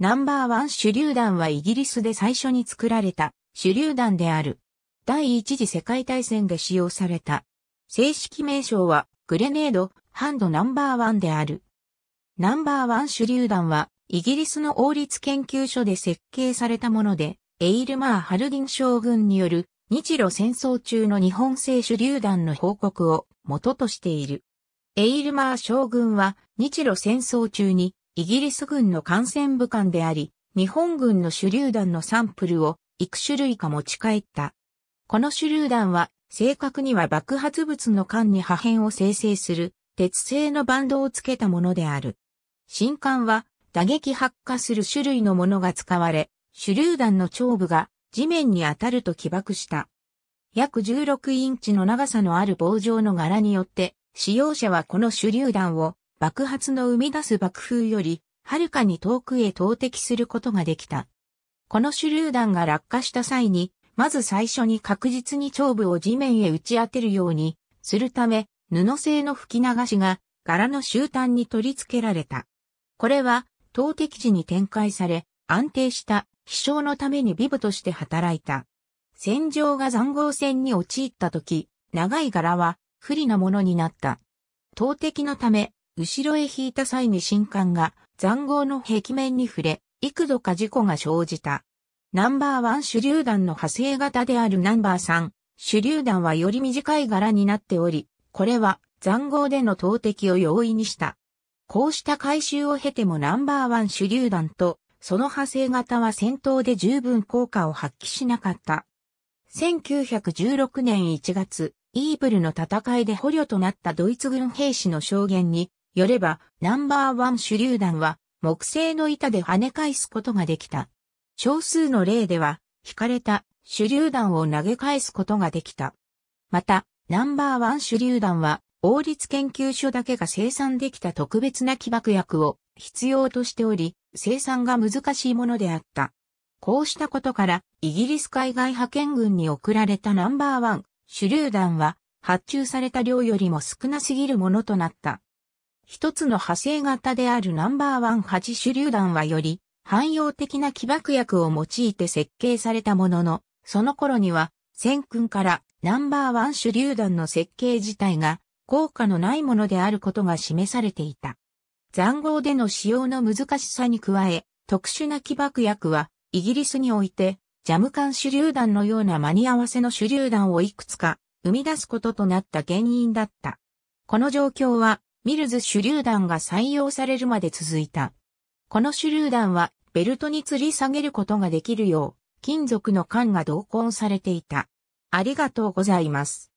ナンバーワン手榴弾はイギリスで最初に作られた手榴弾である。第一次世界大戦で使用された。正式名称はグレネード、ハンドナンバーワンである。ナンバーワン手榴弾はイギリスの王立研究所で設計されたもので、エイルマー・ハルディン将軍による日露戦争中の日本製手榴弾の報告を元としている。エイルマー将軍は日露戦争中にイギリス軍の艦船部艦であり、日本軍の手榴弾のサンプルを幾種類か持ち帰った。この手榴弾は、正確には爆発物の艦に破片を生成する、鉄製のバンドをつけたものである。新艦は、打撃発火する種類のものが使われ、手榴弾の長部が地面に当たると起爆した。約16インチの長さのある棒状の柄によって、使用者はこの手榴弾を爆発の生み出す爆風より、はるかに遠くへ投擲することができた。この手榴弾が落下した際に、まず最初に確実に頂部を地面へ打ち当てるようにするため、布製の吹き流しが柄の終端に取り付けられた。これは投擲時に展開され、安定した飛翔のためにビブとして働いた。戦場が残酷戦に陥った時、長い柄は不利なものになった。投擲のため、後ろへ引いた際に新艦が残壕の壁面に触れ、幾度か事故が生じた。ナンバーワン手榴弾の派生型であるナンバー3、手榴弾はより短い柄になっており、これは残壕での投擲を容易にした。こうした回収を経てもナンバーワン手榴弾と、その派生型は戦闘で十分効果を発揮しなかった。1916年1月、イーブルの戦いで捕虜となったドイツ軍兵士の証言に、よれば、ナンバーワン手榴弾は、木製の板で跳ね返すことができた。少数の例では、引かれた手榴弾を投げ返すことができた。また、ナンバーワン手榴弾は、王立研究所だけが生産できた特別な起爆薬を必要としており、生産が難しいものであった。こうしたことから、イギリス海外派遣軍に送られたナンバーワン手榴弾は、発注された量よりも少なすぎるものとなった。一つの派生型であるナンバーワン8手榴弾はより汎用的な起爆薬を用いて設計されたものの、その頃には戦訓からナンバーワン手榴弾の設計自体が効果のないものであることが示されていた。残酷での使用の難しさに加え、特殊な起爆薬はイギリスにおいてジャム管手榴弾のような間に合わせの手榴弾をいくつか生み出すこととなった原因だった。この状況はミルズ手榴弾が採用されるまで続いた。この手榴弾はベルトに吊り下げることができるよう、金属の管が同梱されていた。ありがとうございます。